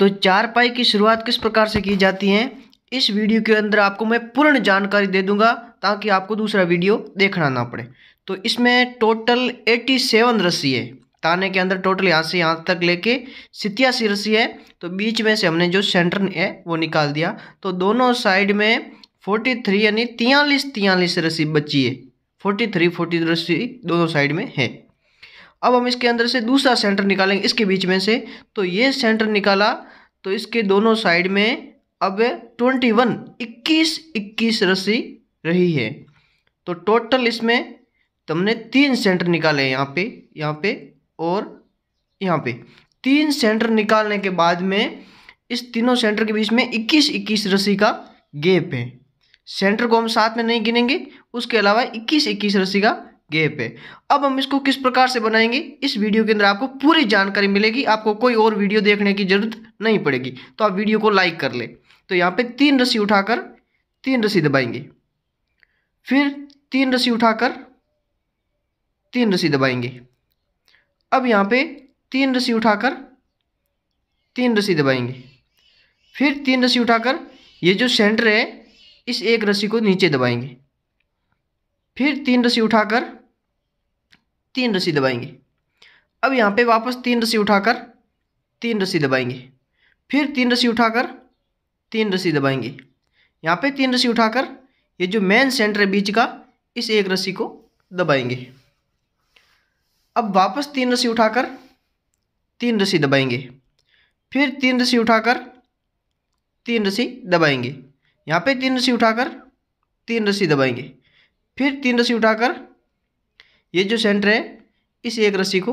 तो चार पाई की शुरुआत किस प्रकार से की जाती है इस वीडियो के अंदर आपको मैं पूर्ण जानकारी दे दूंगा ताकि आपको दूसरा वीडियो देखना ना पड़े तो इसमें टोटल 87 रस्सी है ताने के अंदर टोटल यहाँ से यहाँ तक लेके सितयासी रस्सी है तो बीच में से हमने जो सेंटर है वो निकाल दिया तो दोनों साइड में फोर्टी थ्री यानी तियालीस तियालीस रस्सी बची है फोर्टी थ्री फोर्टी रस्सी दोनों साइड में है अब हम इसके अंदर से दूसरा सेंटर निकालेंगे इसके बीच में से तो ये सेंटर निकाला तो इसके दोनों साइड में अब ट्वेंटी वन इक्कीस इक्कीस रस्सी रही है तो टोटल इसमें तुमने तीन सेंटर निकाले यहाँ पे यहाँ पे और यहाँ पे तीन सेंटर निकालने के बाद में इस तीनों सेंटर के बीच में इक्कीस इक्कीस रस्सी का गेप है सेंटर को हम साथ में नहीं गिनेंगे उसके अलावा इक्कीस इक्कीस रस्सी का गैप है अब हम इसको किस प्रकार से बनाएंगे इस वीडियो के अंदर आपको पूरी जानकारी मिलेगी आपको कोई और वीडियो देखने की जरूरत नहीं पड़ेगी तो आप वीडियो को लाइक कर ले तो यहाँ पे तीन रस्सी उठाकर तीन रस्सी दबाएंगे फिर तीन रस्सी उठाकर तीन रस्सी दबाएंगे अब यहाँ पे तीन रस्सी उठाकर तीन रस्सी दबाएंगे फिर तीन रस्सी उठाकर ये जो सेंटर है इस एक रस्सी को नीचे दबाएंगे फिर तीन रस्सी उठाकर तीन रस्सी दबाएंगे अब यहाँ पे वापस तीन रस्सी उठाकर तीन रस्सी दबाएंगे फिर तीन रस्सी उठाकर तीन रस्सी दबाएंगे यहाँ पे तीन रस्सी उठाकर ये जो मेन सेंटर है बीच का इस एक रस्सी को दबाएंगे अब वापस तीन रस्सी उठाकर तीन रस्सी दबाएंगे फिर तीन रस्सी उठाकर तीन रस्सी दबाएंगे यहाँ पे तीन रस्सी उठाकर तीन रस्सी दबाएंगे फिर तीन रस्सी उठाकर ये जो सेंटर है इस एक रस्सी को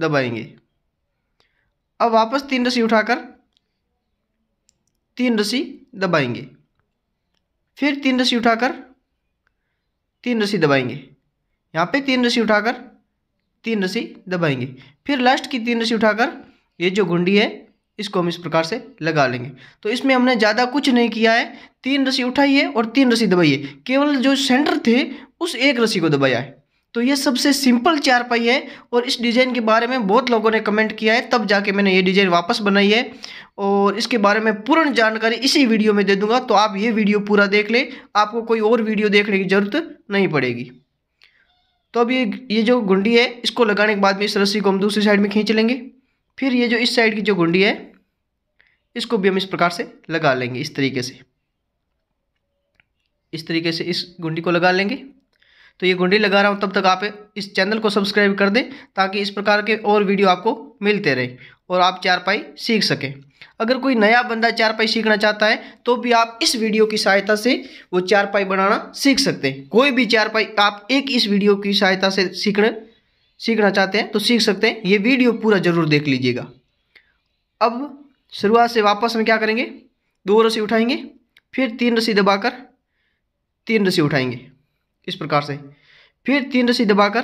दबाएंगे अब वापस तीन रस्सी उठाकर तीन रस्सी दबाएंगे फिर तीन रस्सी उठाकर तीन रस्सी दबाएंगे यहाँ पे तीन रस्सी उठाकर तीन रस्सी दबाएंगे फिर लास्ट की तीन रस्सी उठाकर ये जो गुंडी है इसको हम इस प्रकार से लगा लेंगे तो इसमें हमने ज़्यादा कुछ नहीं किया है तीन रस्सी उठाइए और तीन रस्सी दबाइए केवल जो सेंटर थे उस एक रस्सी को दबाया है तो ये सबसे सिंपल चारपाई है और इस डिज़ाइन के बारे में बहुत लोगों ने कमेंट किया है तब जाके मैंने ये डिज़ाइन वापस बनाई है और इसके बारे में पूर्ण जानकारी इसी वीडियो में दे दूंगा तो आप ये वीडियो पूरा देख लें आपको कोई और वीडियो देखने की ज़रूरत नहीं पड़ेगी तो अब ये ये जो घुंडी है इसको लगाने के बाद में इस रस्सी को हम दूसरी साइड में खींच लेंगे फिर ये जो इस साइड की जो घुंडी है इसको भी हम इस प्रकार से लगा लेंगे इस तरीके से इस तरीके से इस गुंडी को लगा लेंगे तो ये घुंडी लगा रहा हूँ तब तक आप इस चैनल को सब्सक्राइब कर दें ताकि इस प्रकार के और वीडियो आपको मिलते रहे और आप चारपाई सीख सकें अगर कोई नया बंदा चारपाई सीखना चाहता है तो भी आप इस वीडियो की सहायता से वो चारपाई बनाना सीख सकते हैं कोई भी चारपाई आप एक इस वीडियो की सहायता से सीखना सीखना चाहते हैं तो सीख सकते हैं ये वीडियो पूरा ज़रूर देख लीजिएगा अब शुरुआत से वापस हम क्या करेंगे दो रस्सी उठाएंगे फिर तीन रस्सी दबाकर तीन रस्सी उठाएंगे इस प्रकार से फिर तीन रस्सी दबाकर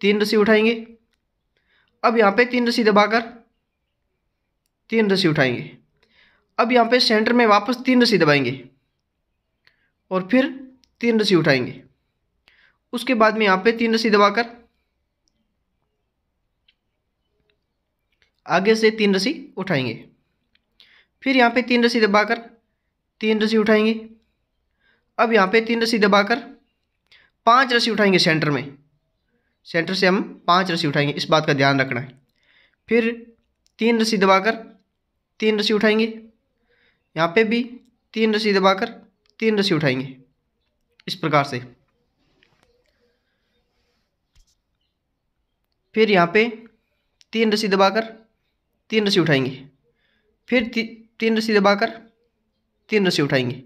तीन रस्सी उठाएंगे अब यहाँ पे तीन रस्सी दबाकर तीन रस्सी उठाएंगे अब यहाँ पे सेंटर में वापस तीन रस्सी दबाएंगे और फिर तीन रस्सी उठाएंगे उसके बाद में यहाँ पे तीन रस्सी दबाकर आगे से तीन रस्सी उठाएंगे फिर यहाँ पे तीन रस्सी दबाकर तीन रस्सी उठाएंगे अब यहाँ पे तीन रस्सी दबाकर पांच रस्सी उठाएंगे सेंटर में सेंटर से हम पांच रस्सी उठाएंगे इस बात का ध्यान रखना है फिर तीन रस्सी दबाकर तीन रस्सी उठाएंगे यहाँ पे भी तीन रस्सी दबाकर तीन रस्सी उठाएंगे इस प्रकार से फिर यहाँ पे तीन रस्सी दबाकर तीन रस्सी उठाएंगे फिर ती, तीन रस्सी दबाकर तीन रस्सी उठाएंगे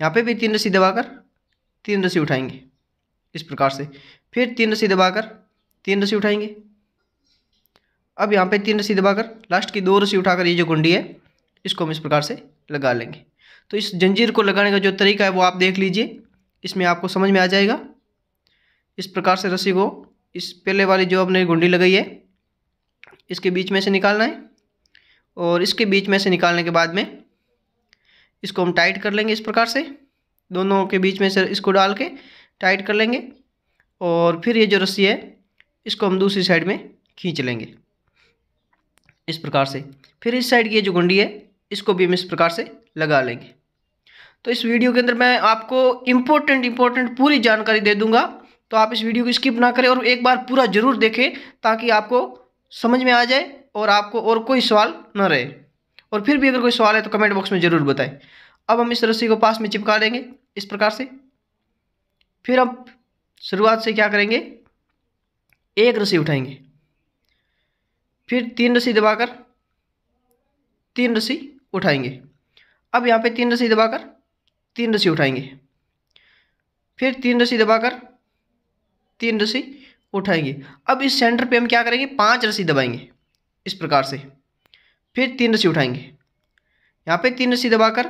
यहाँ पे भी तीन रस्सी दबाकर तीन रस्सी उठाएंगे इस प्रकार से फिर तीन रस्सी दबाकर तीन रस्सी उठाएंगे अब यहाँ पे तीन रस्सी दबाकर लास्ट की दो रस्सी उठाकर ये जो गुंडी है इसको हम इस प्रकार से लगा लेंगे तो इस जंजीर को लगाने का जो तरीका है वो आप देख लीजिए इसमें आपको समझ में आ जाएगा इस प्रकार से रस्सी को इस पहले वाली जो आपने गुंडी लगाई है इसके बीच में से निकालना है और इसके बीच में से निकालने के बाद में इसको हम टाइट कर लेंगे इस प्रकार से दोनों के बीच में से इसको डाल के टाइट कर लेंगे और फिर ये जो रस्सी है इसको हम दूसरी साइड में खींच लेंगे इस प्रकार से फिर इस साइड की जो गुंडी है इसको भी हम इस प्रकार से लगा लेंगे तो इस वीडियो के अंदर मैं आपको इम्पोर्टेंट इम्पोर्टेंट पूरी जानकारी दे दूंगा तो आप इस वीडियो को स्किप ना करें और एक बार पूरा ज़रूर देखें ताकि आपको समझ में आ जाए और आपको और कोई सवाल ना रहे और फिर भी अगर कोई सवाल है तो कमेंट बॉक्स में ज़रूर बताएं अब हम इस रस्सी को पास में चिपका देंगे इस प्रकार से फिर हम शुरुआत से क्या करेंगे एक रस्सी उठाएंगे फिर तीन रस्सी दबाकर तीन रस्सी उठाएंगे अब यहाँ पे तीन रस्सी दबाकर तीन रस्सी उठाएंगे फिर तीन रस्सी दबाकर तीन रस्सी उठाएंगे अब इस सेंटर पे हम क्या करेंगे पांच रस्सी दबाएंगे इस प्रकार से फिर तीन रस्सी उठाएंगे यहाँ पे तीन रस्सी दबाकर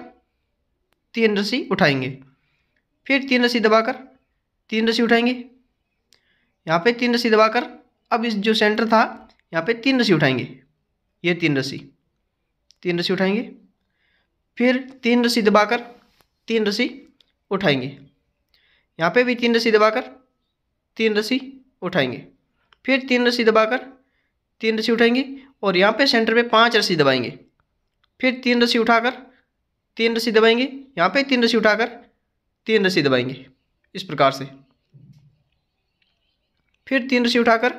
तीन रस्सी उठाएंगे फिर तीन रस्सी दबाकर तीन रस्सी उठाएंगे यहाँ पे तीन रस्सी दबाकर अब इस जो सेंटर था यहाँ पे तीन रस्सी उठाएंगे ये तीन रस्सी तीन रस्सी उठाएंगे फिर तीन रस्सी दबाकर तीन रस्सी उठाएंगे यहाँ पे भी तीन रस्सी दबाकर तीन रस्सी उठाएंगे फिर तीन रस्सी दबाकर तीन रस्सी उठाएंगे और यहाँ पे सेंटर पे पांच रस्सी दबाएंगे फिर तीन रस्सी उठाकर तीन रस्सी दबाएंगे यहाँ पे तीन रस्सी उठाकर तीन रस्सी दबाएंगे इस प्रकार से फिर तीन रस्सी उठाकर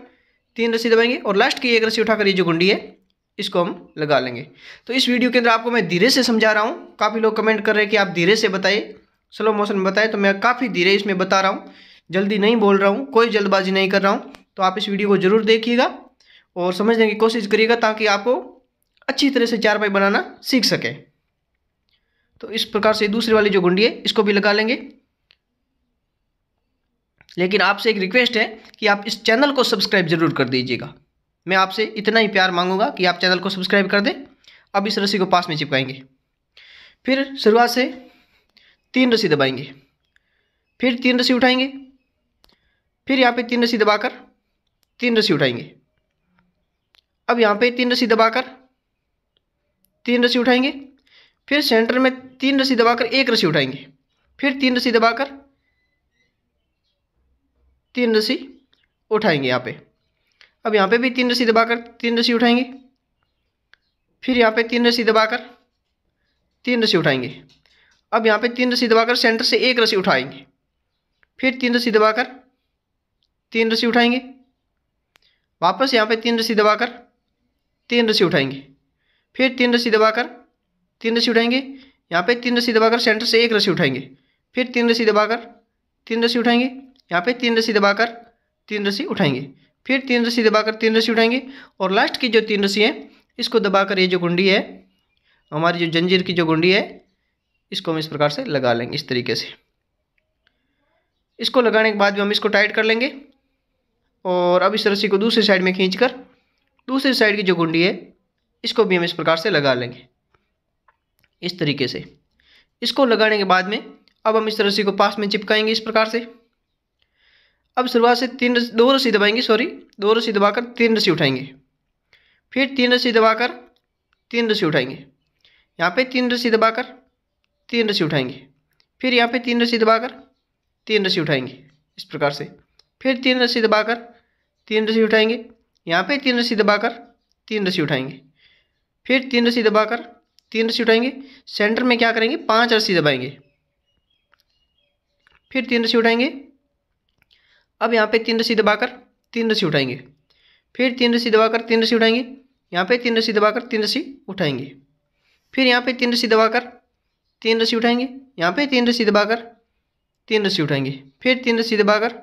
तीन रस्सी दबाएंगे और लास्ट की एक रस्सी उठाकर ये जो गुंडी है इसको हम लगा लेंगे तो इस वीडियो के अंदर आपको मैं धीरे से समझा रहा हूँ काफ़ी लोग कमेंट कर रहे हैं कि आप धीरे से बताइए स्लो मोशन बताएं तो मैं काफ़ी धीरे इसमें बता रहा हूँ जल्दी नहीं बोल रहा हूँ कोई जल्दबाजी नहीं कर रहा हूँ तो आप इस वीडियो को ज़रूर देखिएगा और समझने की कोशिश करिएगा ताकि आपको अच्छी तरह से चारपाई बनाना सीख सके तो इस प्रकार से दूसरी वाली जो गुंडी है इसको भी लगा लेंगे लेकिन आपसे एक रिक्वेस्ट है कि आप इस चैनल को सब्सक्राइब जरूर कर दीजिएगा मैं आपसे इतना ही प्यार मांगूंगा कि आप चैनल को सब्सक्राइब कर दें अब इस रस्सी को पास में चिपकाएंगे फिर शुरुआत से तीन रस्सी दबाएंगे फिर तीन रस्सी उठाएंगे फिर यहाँ पे तीन रस्सी दबाकर तीन रस्सी उठाएंगे अब यहाँ पे तीन रस्सी दबाकर तीन रस्सी उठाएंगे फिर सेंटर में तीन रस्सी दबाकर एक रस्सी उठाएंगे फिर तीन रस्सी दबाकर तीन रस्सी उठाएंगे यहाँ पे अब यहाँ पे भी तीन रस्सी दबाकर तीन रस्सी उठाएंगे फिर यहाँ पे तीन रस्सी दबाकर तीन रस्सी उठाएंगे अब यहाँ पे तीन रस्सी दबाकर सेंटर से एक रस्सी उठाएंगे फिर तीन रस्सी दबाकर तीन रस्सी उठाएंगे वापस यहाँ पे तीन रस्सी दबाकर तीन रस्सी उठाएंगे फिर तीन रस्सी दबाकर तीन रस्सी उठाएंगे यहाँ पे तीन रस्सी दबाकर सेंटर से एक रस्सी उठाएंगे फिर तीन रस्सी दबाकर तीन रस्सी उठाएंगे यहाँ पे तीन रस्सी दबाकर तीन रस्सी उठाएंगे फिर तीन रस्सी दबाकर तीन रस्सी उठाएंगे और लास्ट की जो तीन रस्सी है इसको दबाकर ये जो गुंडी है हमारी जो जंजीर की जो गुंडी है इसको हम इस प्रकार से लगा लेंगे इस तरीके से इसको लगाने के बाद भी हम इसको टाइट कर लेंगे और अब इस रस्सी को दूसरी साइड में खींच कर दूसरी साइड की जो गुंडी है इसको भी हम इस प्रकार से लगा लेंगे इस तरीके से इसको लगाने के बाद में अब हम इस रस्सी को पास में चिपकाएंगे इस प्रकार से अब शुरुआत से तीन दो रस्सी दबाएंगे सॉरी दो रस्सी दबाकर तीन रस्सी उठाएंगे फिर तीन रस्सी दबाकर तीन रस्सी उठाएंगे यहाँ पे तीन रस्सी दबाकर तीन रस्सी उठाएंगे फिर यहाँ पे तीन रस्सी दबाकर तीन रस्सी उठाएंगे इस प्रकार से फिर तीन रस्सी दबाकर तीन रस्सी उठाएंगे यहाँ पे तीन रस्सी दबाकर तीन रस्सी उठाएंगे फिर तीन रस्सी दबाकर तीन रस्सी उठाएंगे सेंटर में क्या करेंगे पांच रस्सी दबाएंगे फिर तीन रस्सी उठाएंगे अब यहाँ पे तीन रस्सी दबाकर तीन रस्सी उठाएंगे फिर तीन रस्सी दबाकर तीन रस्सी उठाएंगे यहाँ पे तीन रस्सी दबाकर तीन रस्सी उठाएंगे फिर यहाँ पे तीन रस्सी दबाकर तीन रस्सी उठाएंगे यहाँ पे तीन रस्सी दबाकर तीन रस्सी उठाएंगे फिर तीन रस्सी दबाकर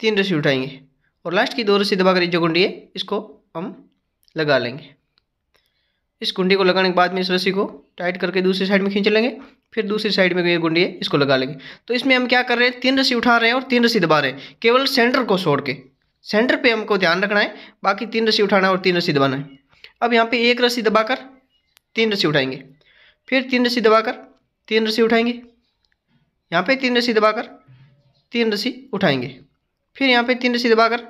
तीन रस्सी उठाएंगे और लास्ट की दोनों से दबा कर जो गुंडी है इसको हम लगा लेंगे इस गुंडी को लगाने के बाद में इस रस्सी को टाइट करके दूसरी साइड में खींच लेंगे फिर दूसरी साइड में ये गुंडी है इसको लगा लेंगे तो इसमें हम क्या कर रहे हैं तीन रस्सी उठा रहे हैं और तीन रस्सी दबा रहे हैं केवल सेंटर को छोड़ के सेंटर पे हमको ध्यान रखना है बाकी तीन रस्सी उठाना है और तीन रस्सी दबाना है अब यहाँ पर एक रस्सी दबाकर तीन रस्सी उठाएंगे फिर तीन रस्सी दबाकर तीन रस्सी उठाएंगे यहाँ पर तीन रस्सी दबाकर तीन रस्सी उठाएंगे फिर यहाँ पर तीन रस्सी दबाकर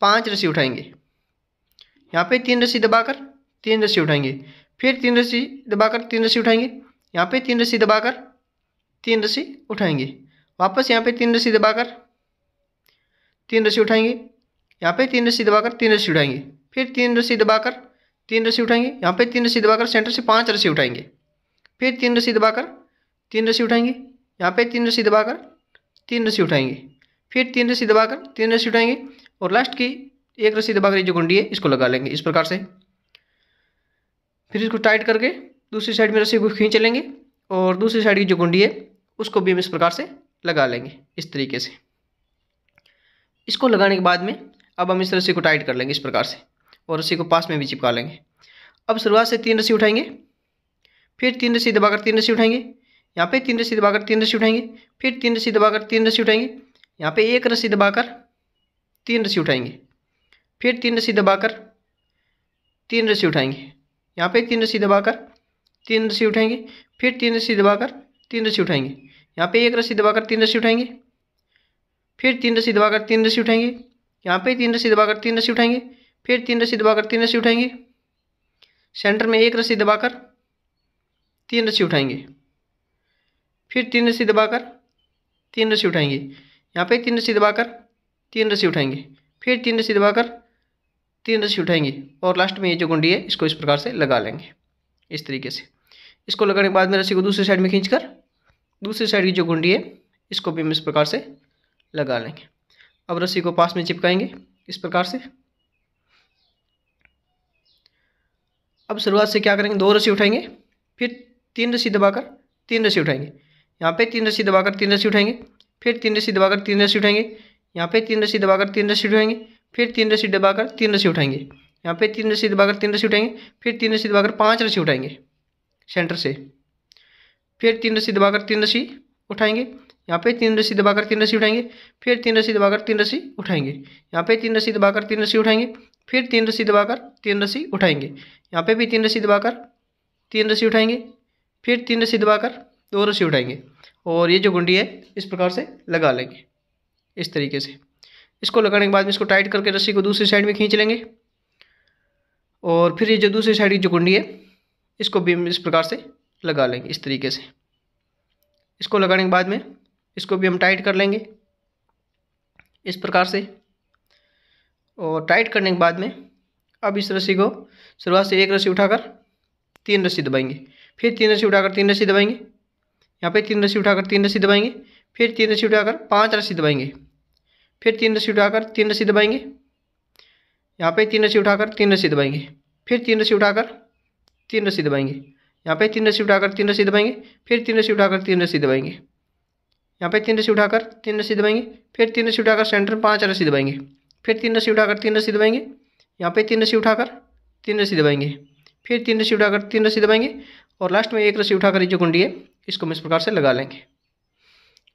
पाँच रस्सी उठाएंगे यहाँ पे तीन रस्सी दबाकर तीन रस्सी उठाएंगे फिर तीन रस्सी दबाकर तीन रस्सी उठाएंगे यहाँ पे तीन रस्सी दबाकर तीन रस्सी उठाएंगे वापस यहाँ पे तीन रस्सी दबाकर तीन रस्सी उठाएंगे यहाँ पे तीन रस्सी दबाकर तीन रस्सी उठाएंगे फिर तीन रस्सी दबाकर तीन रस्सी उठाएंगे यहाँ पे तीन रस्सी दबाकर सेंटर से पाँच रस्सी उठाएंगे फिर तीन रस्सी दबाकर तीन रस्सी उठाएंगे यहाँ पे तीन रस्सी दबाकर तीन रस्सी उठाएंगे फिर तीन रस्सी दबाकर तीन रस्सी उठाएंगे और लास्ट की एक रस्सी दबा कर जो गुंडी है इसको लगा लेंगे इस प्रकार से फिर इसको टाइट करके दूसरी साइड में रस्सी को खींच लेंगे और दूसरी साइड की जो गुंडी है उसको भी हम इस प्रकार से लगा लेंगे इस तरीके से इसको लगाने के बाद में अब हम इस रस्सी को टाइट कर लेंगे इस प्रकार से और रस्सी को पास में भी चिपका लेंगे अब शुरुआत से तीन रस्सी उठाएंगे फिर तीन रस्सी दबाकर तीन रस्सी उठाएंगे यहाँ पे तीन रस्सी दबाकर तीन रस्सी उठाएंगे फिर तीन रस्सी दबाकर तीन रस्सी उठाएंगे यहाँ पे एक रस्सी दबाकर तीन रस्सी उठाएंगे फिर तीन रस्सी दबाकर तीन रस्सी उठाएंगे यहाँ पे तीन रस्सी दबाकर तीन रस्सी उठाएंगे फिर तीन रस्सी दबाकर तीन रस्सी उठाएंगे यहाँ पे एक रस्सी दबाकर तीन रस्सी उठाएंगे फिर तीन रस्सी दबाकर तीन रस्सी उठाएंगे यहाँ पे तीन रस्सी दबाकर तीन रस्सी उठाएंगे फिर तीन रस्सी दबाकर तीन रस्सी उठाएंगे सेंटर में एक रस्सी दबाकर तीन रस्सी उठाएंगे फिर तीन रस्सी दबाकर तीन रस्सी उठाएंगे यहाँ पे तीन रस्सी दबाकर तीन रस्सी उठाएंगे फिर तीन रस्सी दबाकर तीन रस्सी उठाएंगे और लास्ट में ये जो गुंडी है इसको इस प्रकार से लगा लेंगे इस तरीके से इसको लगाने के बाद में रस्सी को दूसरी साइड में खींच कर दूसरी साइड की जो गुंडी है इसको भी हम इस प्रकार से लगा लेंगे अब रस्सी को पास में चिपकाएंगे इस प्रकार से अब शुरुआत से क्या करेंगे दो रस्सी उठाएंगे फिर तीन रस्सी दबाकर तीन रस्सी उठाएंगे यहाँ पे तीन रस्सी दबाकर तीन रस्सी उठाएंगे फिर तीन रस्सी दबाकर तीन रस्सी उठाएंगे यहाँ पे तीन रस्सी दबाकर तीन रस्सी उठाएंगे फिर तीन रस्सी दबाकर तीन रस्सी उठाएंगे यहाँ पे तीन रस्सी दबाकर तीन रस्सी उठाएंगे फिर तीन रस्सी दबाकर पाँच रस्सी उठाएंगे सेंटर से फिर तीन रस्सी दबाकर तीन रस्सी उठाएंगे यहाँ पे तीन रस्सी दबाकर तीन रस्सी उठाएंगे फिर तीन रस्सी दबाकर तीन रस्सी उठाएंगे यहाँ पे तीन रस्सी दबाकर तीन रस्सी उठाएंगे फिर तीन रस्सी दबाकर तीन रस्सी उठाएंगे यहाँ पे भी तीन रस्सी दबाकर तीन रस्सी उठाएंगे फिर तीन रस्सी दबाकर दो रस्सी उठाएंगे और ये जो गुंडी है इस प्रकार से लगा लेंगे इस तरीके से इसको लगाने के बाद में इसको टाइट करके रस्सी को दूसरी साइड में खींच लेंगे और फिर ये जो दूसरी साइड की जो कुंडी है इसको भी इस प्रकार से लगा लेंगे इस तरीके से इसको लगाने के बाद में इसको भी हम टाइट कर लेंगे इस प्रकार से और टाइट करने के बाद में अब इस रस्सी को शुरुआत से एक रस्सी उठाकर तीन रस्सी दबाएंगे फिर तीन रस्सी उठाकर तीन रस्सी दबाएंगे यहाँ पे तीन रस्सी उठाकर तीन रस्सी दबाएंगे फिर तीन रस्सी उठाकर पांच रस्सी दबाएंगे फिर तीन रस्सी उठाकर तीन रस्सी दबाएंगे यहाँ पे तीन रस्सी उठाकर तीन रस्सी दबाएंगे फिर तीन रस्सी उठाकर तीन रस्सी दबाएंगे यहाँ पे तीन रस्सी उठाकर तीन रस्सी दबाएंगे फिर तीन रस्सी उठाकर तीन रस्सी दबाएंगे यहाँ पे तीन रस्सी उठाकर तीन रस्सी दबाएंगे फिर तीन रस्सी उठाकर सेंटर पाँच रस्सी दबाएंगे फिर तीन रस्सी उठाकर तीन रस्सी दबाएंगे यहाँ पे तीन रस्सी उठाकर तीन रस्सी दबाएंगे फिर तीन रस्सी उठाकर तीन रस्सी दबाएंगे और लास्ट में एक रस्सी उठाकर जो कुंडी है इसको हम इस प्रकार से लगा लेंगे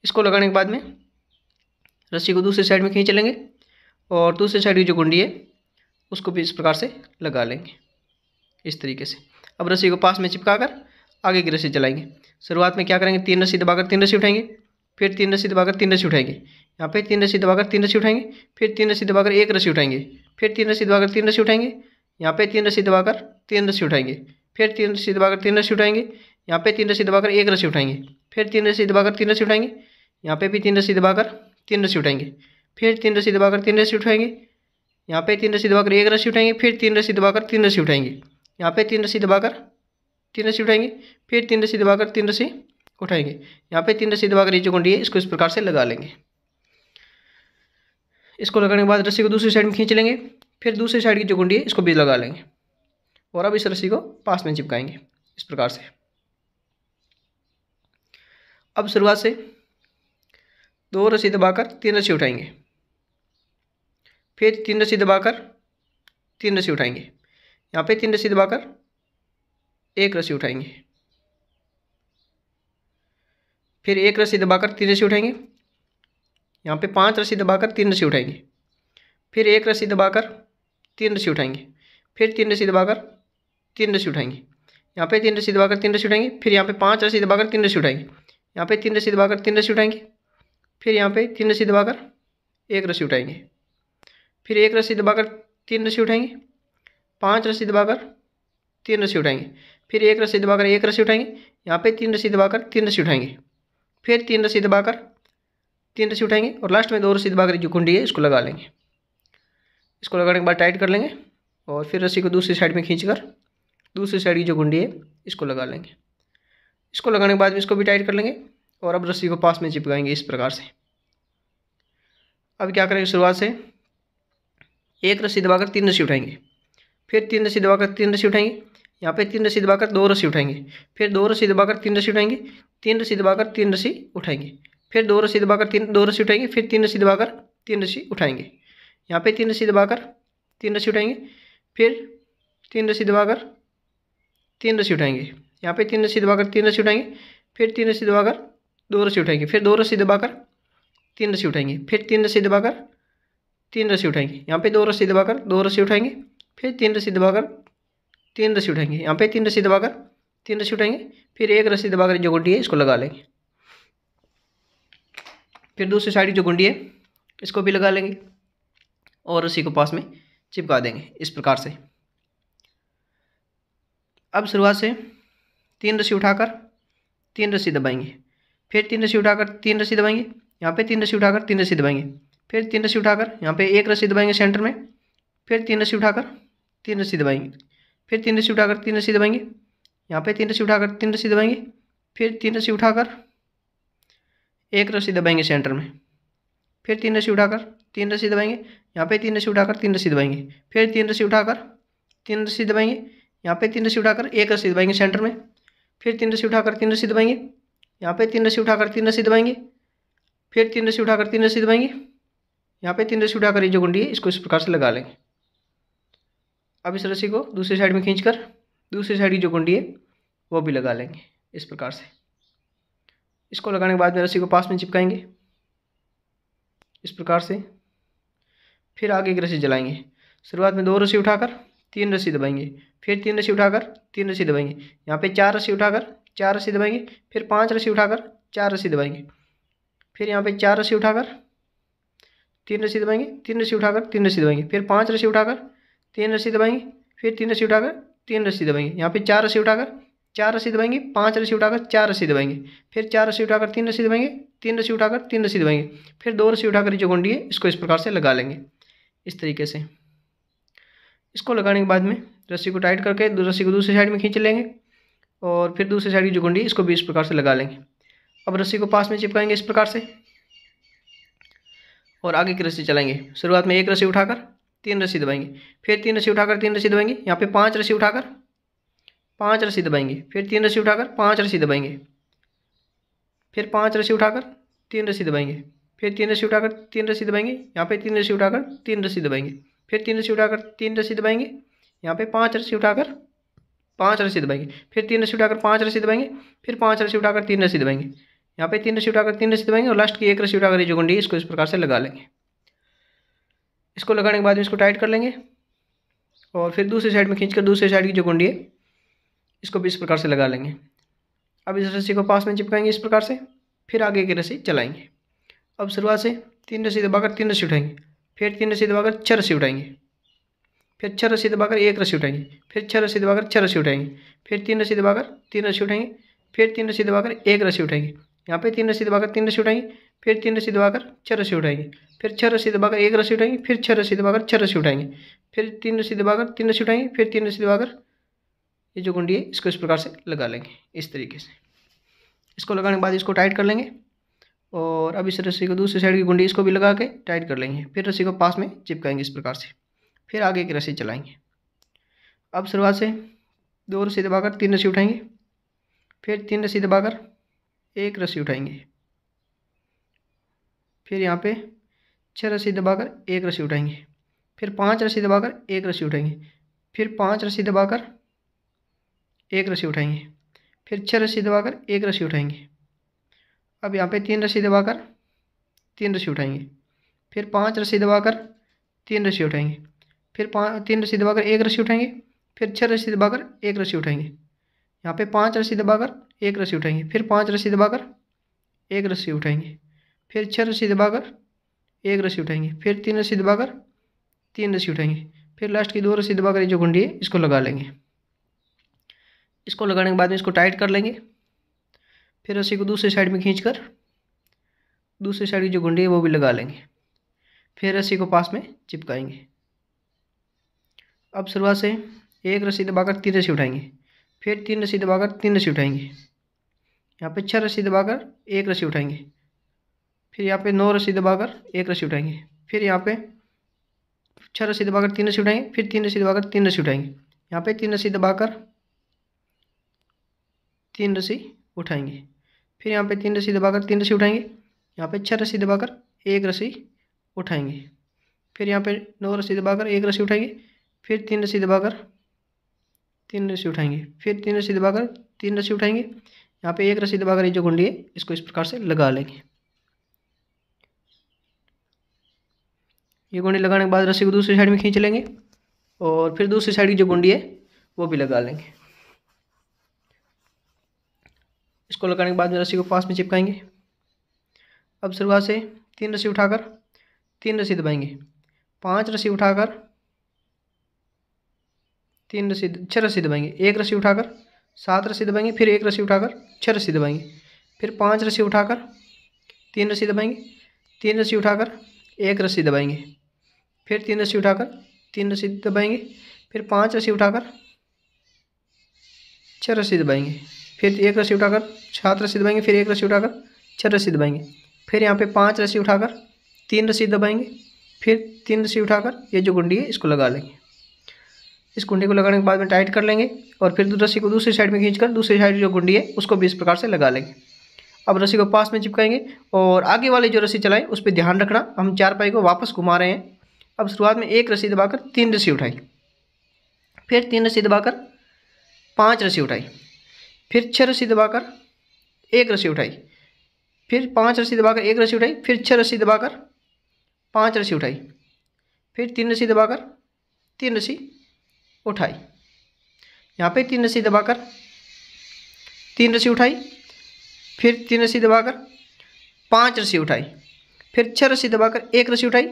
इसको लगाने के बाद में रस्सी को दूसरी साइड में खींच लेंगे और दूसरी साइड की जो गुंडी है उसको भी इस प्रकार से लगा लेंगे इस तरीके से अब रस्सी को पास में चिपका कर आगे की रस्सी चलाएंगे शुरुआत में क्या करेंगे तीन रस्सी दबाकर तीन रस्सी उठाएंगे फिर तीन रस्सी दबाकर तीन रस्सी उठाएंगे यहाँ पे तीन रस्सी दबाकर तीन रस्सी उठाएंगे फिर तीन रस्सी दबाकर एक रस्सी उठाएंगे फिर तीन रस्सी दबाकर तीन रस्सी उठाएंगे यहाँ पे तीन रस्सी दबाकर तीन रस्सी उठाएंगे फिर तीन रस्सी दबाकर तीन रस्सी उठाएंगे यहाँ पे तीन रस्सी दबाकर एक रस्सी उठाएंगे फिर तीन रस्सी दबाकर तीन रस्सी उठाएंगे यहाँ पे भी तीन रस्सी दबाकर तीन रस्सी उठाएंगे फिर तीन रस्सी दबाकर तीन रस्सी उठाएंगे यहाँ पे तीन रस्सी दबाकर एक रस्सी उठाएंगे फिर तीन रस्सी दबाकर तीन रस्सी उठाएंगे यहाँ पे तीन रस्सी दबाकर तीन रस्सी उठाएंगे फिर तीन रस्सी दबाकर तीन रस्सी उठाएंगे यहाँ पे तीन रस्सी दबाकर ये जो कुंडी है इसको इस प्रकार से लगा लेंगे इसको लगाने के बाद रस्सी को दूसरी साइड में खींच लेंगे फिर दूसरी साइड की जो कुंडी है इसको भी लगा लेंगे और अब इस रस्सी को पास में चिपकाएंगे इस प्रकार से अब शुरुआत से दो रस्सी दबाकर तीन रस्सी उठाएंगे फिर तीन रस्सी दबाकर तीन रस्सी उठाएंगे यहाँ पे तीन रस्सी दबाकर एक रस्सी उठाएंगे फिर एक रस्सी दबाकर तीन रस्सी उठाएंगे यहाँ पे पांच रस्सी दबाकर तीन रस्सी उठाएंगे फिर एक रस्सी दबाकर तीन रस्सी उठाएंगे फिर तीन रस्सी दबाकर तीन रस्सी उठाएंगे यहाँ पे तीन रस्सी दबाकर तीन रस्सी उठाएंगे फिर यहाँ पे पांच रस्सी दबाकर तीन रस्सी उठाएंगे यहाँ पे तीन रस्सी दबाकर तीन रस्सी उठाएंगे फिर यहाँ पे तीन रस्सी दबाकर एक रस्सी उठाएंगे फिर एक रस्सी दबाकर तीन रस्सी उठाएंगे पांच रस्सी दबाकर तीन रस्सी उठाएंगे फिर एक रस्सी दबाकर एक रस्सी उठाएंगे यहाँ पे तीन रस्सी दबाकर तीन रस्सी उठाएंगे फिर तीन रस्सी दबाकर तीन रस्सी उठाएंगे और लास्ट में दो रस्सी दबाकर जो कुंडी है इसको लगा लेंगे इसको लगाने के बाद टाइट कर लेंगे और फिर रस्सी को दूसरी साइड में खींच कर दूसरी साइड की जो कुंडी है इसको लगा लेंगे इसको लगाने के बाद में इसको भी टाइट कर लेंगे और अब रस्सी को पास में चिपकाएंगे इस प्रकार से अब क्या करेंगे शुरुआत से एक रस्सी दबाकर तीन रस्सी उठाएंगे फिर तीन रस्सी दबाकर तीन रस्सी उठाएंगे यहाँ पे तीन रस्सी दबाकर दो रस्सी उठाएंगे फिर दो रस्सी दबाकर तीन रस्सी उठाएंगे तीन रस्सी दबाकर तीन रस्सी उठाएंगे फिर दो रस्सी दबाकर तीन दो रस्सी उठाएंगे फिर तीन रस्सी दबाकर तीन रस्सी उठाएंगे यहाँ पे तीन रस्सी दबाकर तीन रस्सी उठाएंगे फिर तीन रस्सी दबाकर तीन रस्सी उठाएंगे यहाँ पे तीन रस्सी दबाकर तीन रस्सी उठाएंगे फिर तीन रस्सी दबाकर दो रस्सी उठाएंगे फिर दो रस्सी दबाकर तीन रस्सी उठाएंगे फिर तीन रस्सी दबाकर तीन रस्सी उठाएंगे यहाँ पे दो रस्सी दबाकर दो रस्सी उठाएंगे फिर तीन रस्सी दबाकर तीन रस्सी उठाएंगे यहाँ पे तीन रस्सी दबाकर तीन रस्सी उठाएंगे फिर एक रस्सी दबाकर जो गुंडी है इसको लगा लेंगे फिर दूसरी साइड जो गुंडी है इसको भी लगा लेंगे और रस्सी को पास में चिपका देंगे इस प्रकार से अब शुरुआत से तीन रस्सी उठाकर तीन रस्सी दबाएंगे फिर तीन रस्सी उठाकर तीन रस्सी दबाएंगे यहाँ पे तीन रस्सी उठाकर तीन रस्सी दबाएंगे फिर तीन रस्सी उठाकर यहाँ पे एक रस्सी दबाएंगे सेंटर में फिर तीन रस्सी उठाकर तीन रस्सी दबाएंगे फिर तीन रस्सी उठाकर तीन रस्सी दबाएंगे यहाँ पे तीन रस्सी उठाकर तीन रस्सी दबाएंगे फिर तीन रस्सी उठाकर एक रस्सी दबाएंगे सेंटर में फिर तीन रस्सी उठाकर तीन रस्सी दबाएंगे यहाँ पे तीन रस्सी उठाकर तीन रस्सी दबाएंगे फिर तीन रस्सी उठाकर तीन रस्सी दबाएंगे यहाँ पे तीन रस्सी उठाकर एक रस्सी दबाएंगे सेंटर में फिर तीन रस्सी उठाकर तीन रस्सी दबाएंगे यहाँ पे तीन रस्सी उठाकर तीन रस्सी दबाएंगे फिर तीन रस्सी उठाकर तीन रस्सी दबाएंगे यहाँ पे तीन रस्सी उठाकर ये जो गुंडी है इसको इस प्रकार से लगा लेंगे अब इस रस्सी को दूसरी साइड में खींचकर दूसरी साइड की जो गुंडी है वो भी लगा लेंगे इस प्रकार से इसको लगाने के बाद में रस्सी को पास में चिपकाएंगे इस प्रकार से फिर आगे एक रस्सी जलाएंगे शुरुआत में दो रस्सी उठाकर तीन रस्सी दबाएंगे फिर तीन रस्सी उठाकर तीन रस्सी दबाएंगे यहाँ पे चार रस्सी उठाकर चार रस्सी दबाएंगे फिर पाँच रस्सी उठाकर चार रस्सी दबाएंगे फिर यहाँ पे चार रस्सी उठाकर तीन रस्सी दबाएंगे तीन रस्सी उठाकर तीन रस्सी दबाएंगे फिर पाँच रस्सी उठाकर तीन रस्सी दबाएंगे फिर तीन रस्सी उठाकर तीन रस्सी दबाएंगे यहाँ पे चार रस्सी उठाकर चार रस्सी दबाएंगे पाँच रस्सी उठाकर चार रस्सी दबाएंगे फिर चार रस्सी उठाकर तीन रस्सी दबाएंगे तीन रस्सी उठाकर तीन रस्सी दबाएंगे फिर दो रस्सी उठाकर जो गुंडी है इसको इस प्रकार से लगा लेंगे इस तरीके से इसको लगाने के बाद में रस्सी को टाइट करके रस्सी को दूसरी साइड में खींच लेंगे और फिर दूसरी साइड की जो गुंडी इसको भी इस प्रकार से लगा लेंगे अब रस्सी को पास में चिपकाएंगे इस प्रकार से और आगे की रस्सी चलाएंगे शुरुआत में एक रस्सी उठाकर तीन रस्सी दबाएंगे फिर तीन रस्सी उठाकर तीन रस्सी दबाएंगे यहाँ पे पांच रस्सी उठाकर पांच रस्सी दबाएंगे फिर तीन रस्सी उठाकर पांच रस्सी दबाएंगे फिर पांच रस्सी उठाकर तीन रस्सी दबाएंगे फिर तीन रस्सी उठाकर तीन रस्सी दबाएंगे यहाँ पे तीन रस्सी उठाकर तीन रस्सी दबाएंगे फिर तीन रस्सी उठाकर तीन रस्सी दबाएंगे यहाँ पे पाँच रस्सी उठाकर पाँच रस्सी दबाएंगे फिर तीन रस्सी उठाकर पाँच रस्सी दबाएंगे फिर पाँच रस्सी उठाकर तीन रस्सी दबाएंगे यहाँ पे तीन रस्सी उठाकर तीन रस्सी दबाएंगे और लास्ट की एक रसीद उठाकर ये जो गुंडी इसको इस प्रकार से लगा लेंगे इसको लगाने के बाद इसको टाइट कर लेंगे और फिर दूसरी साइड में खींच कर दूसरी साइड की जो गुंडी है इसको भी इस प्रकार से लगा लेंगे अब इस रस्सी को पास में चिपकाएंगे इस प्रकार से फिर आगे की रस्सी चलाएंगे अब शुरुआत से तीन रस्सी दबाकर तीन रस्सी उठाएंगे फिर तीन रस्सी दबाकर छः रस्सी उठाएंगे फिर छः रस्सी दबाकर एक रस्सी उठाएंगे फिर छः रस्सी दबाकर छः रस्सी उठाएंगे फिर तीन रस्सी दबाकर तीन रस्सी उठाएंगे फिर तीन रस्सी दबाकर एक रस्सी उठाएंगे यहाँ पे तीन रस्सी दबाकर तीन रस्सी उठाएंगे फिर तीन रस्सी दबाकर छः रस्सी उठाएंगे फिर छः रस्सी दबाकर एक रस्सी उठाएंगे फिर छः रस्सी दबाकर छः रस्सी उठाएंगे फिर तीन रस्सी दबाकर तीन रस्सी उठाएंगे फिर तीन रस्सी दबाकर ये जो गुंडी है इसको इस प्रकार से लगा लेंगे इस तरीके से इसको लगाने के बाद इसको टाइट कर लेंगे और अब इस रस्सी को दूसरी साइड की गुंडी इसको भी लगा के टाइट कर लेंगे फिर रस्सी को पास में चिपकाएंगे इस प्रकार से फिर आगे की रस्सी चलाएंगे अब शुरुआत से दो रस्सी दबाकर तीन रस्सी उठाएंगे फिर तीन रस्सी दबाकर एक रस्सी उठाएंगे फिर यहाँ पे छः रस्सी दबाकर एक रस्सी उठाएंगे फिर पांच रस्सी दबाकर एक रस्सी उठाएंगे फिर पांच रस्सी दबाकर एक रस्सी उठाएंगे फिर छः रस्सी दबाकर एक रस्सी उठाएंगे अब यहाँ पे तीन रस्सी दबाकर तीन रस्सी उठाएंगे फिर पांच रस्सी दबाकर तीन रस्सी उठाएंगे फिर पाँच तीन रस्सी दबाकर एक रस्सी उठाएंगे फिर छः रस्सी दबाकर एक रस्सी उठाएंगे यहाँ पे पाँच रस्सी दबाकर एक रस्सी उठाएंगे फिर पाँच रस्सी दबाकर एक रस्सी उठाएंगे फिर छः रस्सी दबाकर एक रस्सी उठाएंगे फिर तीन रस्सी दबाकर तीन रस्सी उठाएंगे फिर लास्ट की दो रस्सी दबाकर जो घुंडी है इसको लगा लेंगे इसको लगाने के बाद में इसको टाइट कर लेंगे फिर रस्सी को दूसरी साइड में खींच कर दूसरी साइड की जो घुंडी है वो भी लगा लेंगे फिर रस्सी को पास में चिपकाएंगे अब शुरुआत से एक रस्सी दबाकर तीन रस्सी उठाएंगे फिर तीन रस्सी दबाकर तीन रस्सी उठाएंगे यहाँ पे छः रस्सी दबाकर एक रस्सी उठाएंगे फिर यहाँ पे नौ रस्सी दबाकर एक रस्सी उठाएंगे फिर यहाँ पे छः रस्सी दबाकर तीन रस्सी उठाएंगे फिर तीन रस्सी दबाकर तीन रस्सी उठाएंगे यहाँ पे तीन रस्सी दबाकर तीन रस्सी उठाएंगे फिर यहाँ पे तीन रस्सी दबाकर तीन रस्सी उठाएंगे यहाँ पे छः रस्सी दबाकर एक रस्सी उठाएंगे फिर यहाँ पे नौ रस्सी दबाकर एक रस्सी उठाएंगे फिर तीन रस्सी दबाकर तीन रस्सी उठाएंगे फिर तीन रस्सी दबाकर तीन रस्सी उठाएंगे यहाँ पे एक रस्सी दबाकर ये जो गुंडी है इसको इस प्रकार से लगा लेंगे ये गुंडी लगाने के बाद रस्सी को दूसरी साइड में खींच लेंगे और फिर दूसरी साइड की जो गुंडी है वो भी लगा लेंगे इसको लगाने के बाद रस्सी को पास में चिपकाएंगे अब शुरुआत से तीन रस्सी उठाकर तीन रस्सी दबाएंगे पांच रस्सी उठाकर तीन रस्सी छः रस्सी दबाएंगे एक रस्सी उठाकर सात रस्सी दबाएंगे फिर एक रस्सी उठाकर छः रस्सी दबाएंगे फिर पाँच रस्सी उठाकर तीन रस्सी दबाएंगे तीन रस्सी उठाकर एक रस्सी दबाएंगे फिर तीन रस्सी उठाकर तीन रस्सी दबाएंगे फिर पाँच रस्सी उठाकर छः रस्सी दबाएंगे फिर एक रस्सी उठाकर सात रस्सी दबाएंगे फिर एक रस्सी उठाकर छः रस्सी दबाएंगे फिर यहाँ पे पाँच रस्सी उठाकर तीन रस्सी दबाएंगे फिर तीन रस्सी उठाकर ये जो गुंडी है इसको लगा लेंगे इस कुंडी को लगाने के बाद में टाइट कर लेंगे और फिर रस्सी को दूसरी साइड में खींचकर दूसरी साइड जो कुंडी है उसको भी इस प्रकार से लगा लेंगे अब रस्सी को पास में चिपकाएंगे और आगे वाली जो रस्सी चलाएं उस पर ध्यान रखना हम चार पाई को वापस घुमा रहे हैं अब शुरुआत में एक रस्सी दबाकर तीन रस्सी उठाई फिर तीन रस्सी दबाकर पाँच रस्सी उठाई फिर छः रस्सी दबाकर एक रस्सी उठाई फिर पाँच रस्सी दबाकर एक रस्सी उठाई फिर छः रस्सी दबाकर पाँच रस्सी उठाई फिर तीन रस्सी दबाकर तीन रस्सी उठाई यहाँ पे तीन रस्सी दबाकर तीन रस्सी उठाई फिर तीन रस्सी दबाकर पांच रस्सी उठाई फिर छः रस्सी दबाकर एक रस्सी उठाई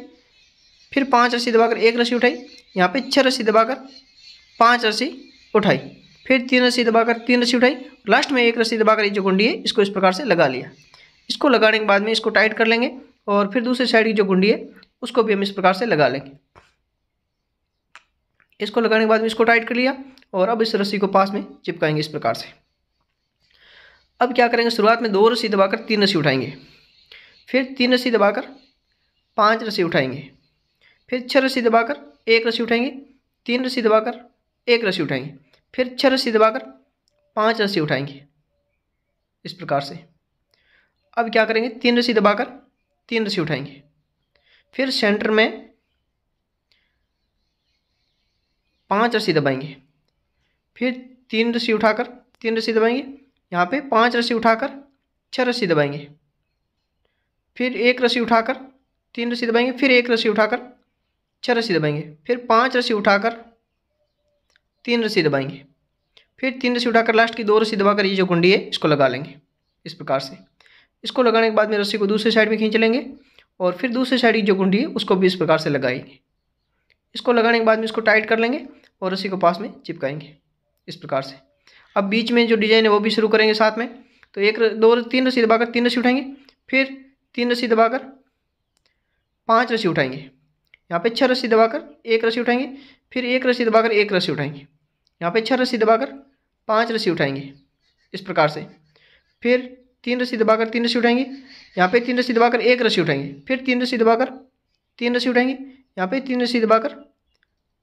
फिर पांच रस्सी दबाकर एक रस्सी उठाई यहाँ पे छः रस्सी दबाकर पांच रस्सी उठाई फिर तीन रस्सी दबाकर तीन रस्सी उठाई लास्ट में एक रस्सी दबाकर ये जो गुंडी है इसको इस प्रकार से लगा लिया इसको लगाने के बाद में इसको टाइट कर लेंगे और फिर दूसरी साइड की जो गुंडी है उसको भी हम इस प्रकार से लगा लेंगे इसको लगाने के बाद में इसको टाइट कर लिया और अब इस रस्सी को पास में चिपकाएंगे इस प्रकार से अब क्या करेंगे शुरुआत में दो रस्सी दबाकर तीन रस्सी उठाएंगे फिर तीन रस्सी दबाकर पाँच रस्सी उठाएंगे फिर छः रस्सी दबाकर एक रस्सी उठाएंगे तीन रस्सी दबाकर एक रस्सी उठाएंगे फिर छः रस्सी दबाकर पाँच रस्सी उठाएंगे इस प्रकार से अब क्या करेंगे तीन रस्सी दबाकर तीन रस्सी उठाएंगे फिर सेंटर में पाँच रस्सी दबाएंगे फिर तीन रस्सी उठाकर तीन रस्सी दबाएंगे यहाँ पे पाँच रस्सी उठाकर छः रस्सी दबाएंगे फिर एक रस्सी उठाकर तीन रस्सी दबाएंगे फिर एक रस्सी उठाकर छः रस्सी दबाएंगे फिर पाँच रस्सी उठाकर तीन रस्सी दबाएंगे फिर तीन रस्सी उठाकर लास्ट की दो रस्सी दबाकर ये जो कुंडी है इसको लगा लेंगे इस प्रकार से इसको लगाने के बाद में रस्सी को दूसरी साइड में खींच लेंगे और फिर दूसरी साइड की जो कुंडी है उसको भी इस प्रकार से लगाएंगे इसको लगाने के बाद में इसको टाइट कर लेंगे और उसी को पास में चिपकाएंगे इस प्रकार से अब बीच में जो डिजाइन है वो भी शुरू करेंगे साथ में तो एक दो तीन रस्सी दबाकर तीन रस्सी उठाएंगे फिर तीन रस्सी दबाकर पाँच रस्सी उठाएंगे यहाँ पे छह रस्सी दबाकर एक रस्सी उठाएंगे फिर एक रस्सी दबाकर एक रस्सी उठाएंगे यहाँ पे छह रस्सी दबाकर पाँच रस्सी उठाएंगे इस प्रकार से फिर तीन रस्सी दबाकर तीन रस्सी उठाएंगे यहाँ पे तीन रस्सी दबाकर एक रस्सी उठाएंगे फिर तीन रस्सी दबाकर तीन रस्सी उठाएंगे यहाँ पे तीन रस्सी दबाकर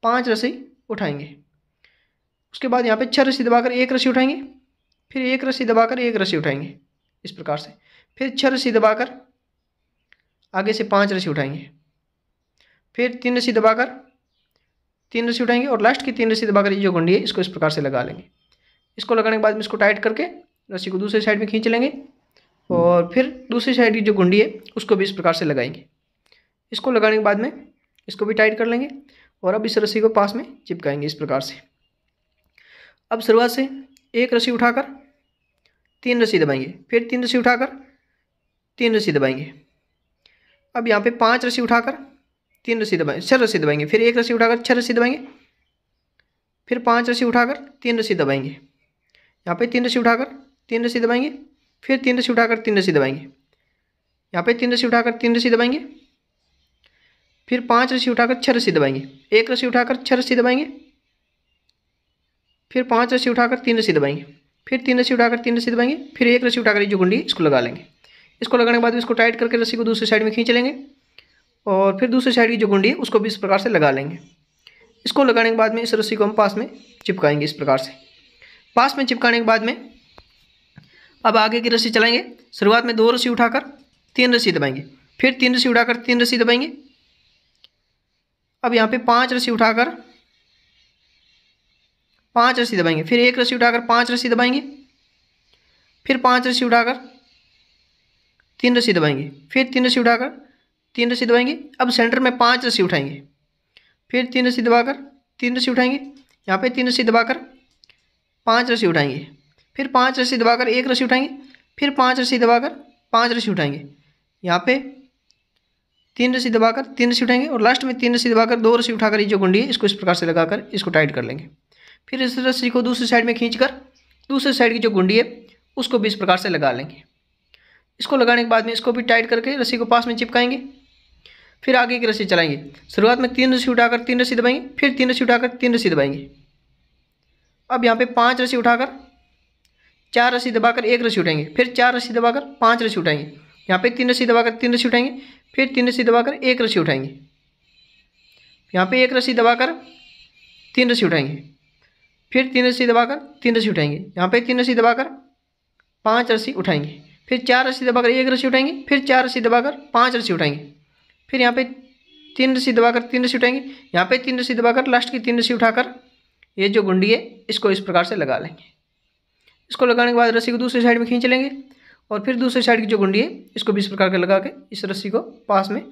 पाँच रस्सी उठाएंगे उसके बाद यहाँ पे छः रस्सी दबाकर एक रस्सी उठाएंगे फिर एक रस्सी दबाकर एक रस्सी उठाएंगे इस प्रकार से फिर छः रस्सी दबाकर आगे से पाँच रस्सी उठाएंगे फिर तीन रस्सी दबाकर तीन रस्सी उठाएंगे और लास्ट की तीन रस्सी दबाकर ये जो गुंडी है इसको इस प्रकार से लगा लेंगे इसको लगाने के बाद में इसको टाइट करके रस्सी को दूसरी साइड में खींच लेंगे और फिर दूसरी साइड की जो गुंडी है उसको भी इस प्रकार से लगाएंगे इसको लगाने के बाद में इसको भी टाइट कर लेंगे और अब इस रस्सी को पास में चिपकाएंगे इस प्रकार से अब शुरुआत से एक रस्सी उठाकर तीन रस्सी दबाएंगे फिर तीन रस्सी उठाकर तीन रस्सी दबाएंगे अब यहाँ पे पांच रस्सी उठाकर तीन रस्सी दबाएंगे छः रस्सी दबाएंगे फिर एक रस्सी उठाकर छः रस्सी दबाएंगे फिर पांच रस्सी उठाकर तीन रस्सी दबाएंगे यहाँ पे तीन रस्सी उठाकर तीन रस्सी दबाएंगे फिर तीन रस्सी उठाकर तीन रस्सी दबाएंगे यहाँ पे तीन रस्सी उठाकर तीन रस्सी दबाएंगे फिर पाँच रस्सी उठाकर छः रस्सी दबाएंगे एक रस्सी उठाकर छह रस्सी दबाएंगे फिर पाँच रस्सी उठाकर तीन रस्सी दबाएंगे फिर तीन रस्सी उठाकर तीन रस्सी दबाएंगे फिर एक रस्सी उठाकर जो गुंडी इसको लगा लेंगे इसको लगाने के बाद इसको टाइट करके रस्सी को दूसरी साइड में खींच लेंगे और फिर दूसरी साइड की जो गुंडी है उसको भी इस प्रकार से लगा लेंगे इसको लगाने के बाद में इस रस्सी को हम पास में चिपकाएंगे इस प्रकार से पास में चिपकाने के बाद में अब आगे की रस्सी चलाएंगे शुरुआत में दो रस्सी उठाकर तीन रस्सी दबाएंगे फिर तीन रस्सी उठाकर तीन रस्सी दबाएंगे अब यहाँ पे पांच रस्सी उठाकर पांच रस्सी दबाएंगे फिर एक रस्सी उठाकर पांच रस्सी दबाएंगे फिर पांच रस्सी उठाकर तीन रस्सी दबाएंगे फिर तीन रस्सी उठाकर तीन रस्सी दबाएंगे अब सेंटर में पांच रस्सी उठाएंगे फिर तीन रस्सी दबाकर तीन रस्सी उठाएंगे यहाँ पे तीन रस्सी दबाकर पाँच रस्सी उठाएंगे फिर पाँच रस्सी दबाकर एक रस्सी उठाएंगे फिर पाँच रस्सी दबाकर पाँच रस्सी उठाएंगे यहाँ पे तीन रस्सी दबाकर तीन रस्सी उठाएंगे और लास्ट में तीन रस्सी दबाकर दो रस्सी उठाकर ये जो गुंडी है इसको इस प्रकार से लगाकर इसको टाइट कर लेंगे फिर इस रस्सी को दूसरी साइड में खींचकर दूसरी साइड की जो गुंडी है उसको भी इस प्रकार से लगा लेंगे इसको लगाने के बाद में इसको भी टाइट करके रस्सी को पास में चिपकाएंगे फिर आगे की रस्सी चलाएंगे शुरुआत में तीन रस्सी उठाकर तीन रस्सी दबाएंगे फिर तीन रस्सी उठाकर तीन रस्सी दबाएंगे अब यहाँ पे पांच रस्सी उठाकर चार रस्सी दबाकर एक रस्सी उठाएंगे फिर चार रस्सी दबाकर पांच रस्सी उठाएंगे यहाँ पे तीन रस्सी दबाकर तीन रस्सी उठाएंगे फिर तीन रस्सी दबाकर एक रस्सी उठाएंगे यहाँ पे एक रस्सी दबाकर तीन रस्सी उठाएंगे फिर तीन रस्सी दबाकर तीन रस्सी उठाएंगे यहाँ पे तीन रस्सी दबाकर पाँच रस्सी उठाएंगे फिर चार रस्सी दबाकर एक रस्सी उठाएंगे फिर चार रस्सी दबाकर पाँच रस्सी उठाएंगे फिर यहाँ पे तीन रस्सी दबाकर तीन रस्सी उठाएंगे यहाँ पे तीन रस्सी दबाकर लास्ट की तीन रस्सी उठाकर ये जो गुंडी है इसको इस प्रकार से लगा लेंगे इसको लगाने के बाद रस्सी को दूसरी साइड में खींच लेंगे और फिर दूसरी साइड की जो गुंडी है इसको भी इस प्रकार के लगा के इस रस्सी को पास में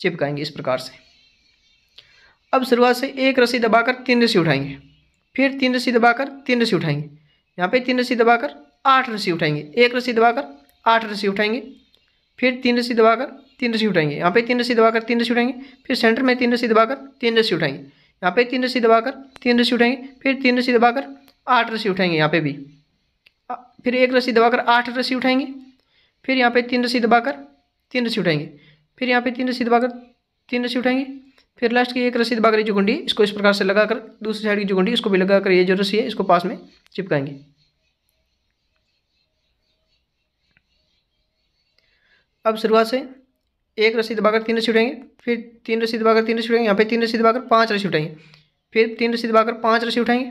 चिपकाएंगे इस प्रकार से अब शुरुआत से एक रस्सी दबाकर तीन रस्सी उठाएंगे फिर तीन रस्सी दबाकर तीन रस्सी उठाएंगे यहाँ पे तीन रस्सी दबाकर आठ रस्सी उठाएंगे एक रस्सी दबाकर आठ रस्सी उठाएंगे फिर तीन रस्सी दबाकर तीन रस्सी उठाएंगे यहाँ पे तीन रस्सी दबाकर तीन रस्सी उठाएंगे फिर सेंटर में तीन रस्सी दबाकर तीन रस्सी उठाएंगे यहाँ पे तीन रस्सी दबाकर तीन रस्सी उठाएंगे फिर तीन रस्सी दबाकर आठ रस्सी उठाएंगे यहाँ पे भी फिर एक रस्सी दबाकर आठ रस्सी उठाएंगे फिर यहाँ पे तीन रस्सी दबाकर तीन रस्सी उठाएंगे फिर यहाँ पे तीन रस्सी दबाकर तीन रस्सी उठाएंगे फिर लास्ट की एक रस्सी दबाकर ये जो गुंडी इसको इस प्रकार से लगाकर दूसरी साइड की जो गुंडी इसको भी लगाकर ये जो रस्सी है इसको पास में चिपकाएंगे अब शुरुआत से एक रस्सी दबाकर तीन रस्सी उठाएंगे फिर तीन रस्सी दबाकर तीन रस्सी उठाएंगे यहाँ पे तीन रस्सी दबाकर पाँच रस्सी उठाएंगे फिर तीन रस्सी दबाकर पाँच रस्सी उठाएंगे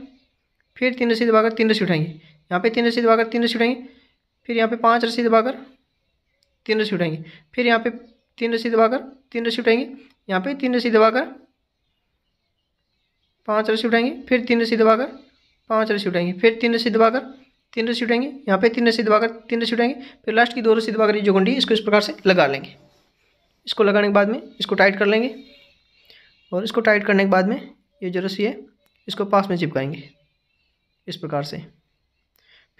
फिर तीन रस्सी दबाकर तीन रस्सी उठाएंगे यहाँ पे तीन रस्सी दबाकर तीन रस्सी उठाएंगे फिर यहाँ पे पाँच रस्सी दबाकर तीन रस्सी उठाएंगे फिर यहाँ पे तीन रस्सी दबाकर तीन रस्सी उठाएंगे यहाँ पे तीन रस्सी दबाकर पाँच रस्सी उठाएंगे फिर तीन रस्सी दबाकर पाँच रस्सी उठाएंगे फिर तीन रस्सी दबाकर तीन रस्सी उठाएंगे यहाँ पे तीन रस्सी दबाकर तीन रस्सी उठाएंगे फिर लास्ट की दो रस्सी दबाकर ये जो गुंडी इसको इस प्रकार से लगा लेंगे इसको लगाने के बाद में इसको टाइट कर लेंगे और इसको टाइट करने के बाद में ये जो रस्सी है इसको पास में चिपकाएंगे इस प्रकार से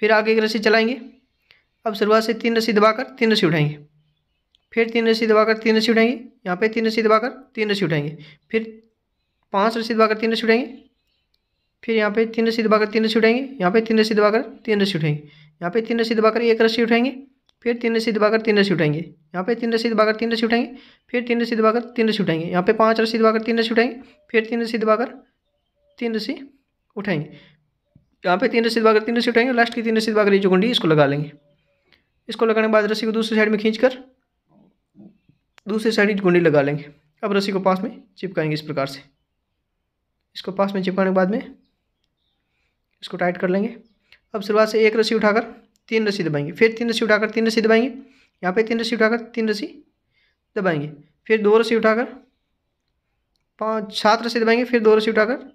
फिर आगे एक रस्सी चलाएंगे अब शुरुआत से तीन रस्सी दबाकर तीन रस्सी उठाएंगे फिर तीन रस्सी दबाकर तीन रस्सी उठाएंगे यहाँ पे तीन रस्सी दबाकर तीन रस्सी उठाएंगे फिर पाँच रस्सी दबाकर तीन रस्सी उठाएंगे फिर यहाँ पे तीन रस्सी दबाकर तीन रस्सी उठाएंगे यहाँ पे तीन रस्सी दबाकर तीन रस्सी उठाएंगे यहाँ पे तीन रस्सी दबाकर एक रस्सी उठाएंगे फिर तीन रस्सी दबाकर तीन रस्सी उठाएंगे यहाँ पे तीन रस्सी दबाकर तीन रस्सी उठाएंगे फिर तीन रस्सी दबाकर तीन रस्सी उठाएंगे यहाँ पे पाँच रस्सी दबाकर तीन रस्सी उठाएंगे फिर तीन रस्सी दबाकर तीन रस्सी उठाएंगे यहाँ पे तीन रस्सी दबाकर तीन रस्सी उठाएंगे लास्ट की तीन रस्सी दबाकर ये जो गुंडी इसको लगा लेंगे इसको लगाने के बाद रस्सी को दूसरी साइड में खींच कर दूसरी साइड गुंडी लगा लेंगे अब रस्सी को पास में चिपकाएंगे इस प्रकार से इसको पास में चिपकाने के बाद में इसको टाइट कर लेंगे अब शुरुआत से एक रस्सी उठाकर तीन रस्सी दबाएंगे फिर तीन रस्सी उठाकर तीन रस्सी दबाएंगे यहाँ पे तीन रस्सी उठाकर तीन रस्सी दबाएंगे फिर दो रस्सी उठाकर पाँच सात रस्सी दबाएंगे फिर दो रस्सी उठाकर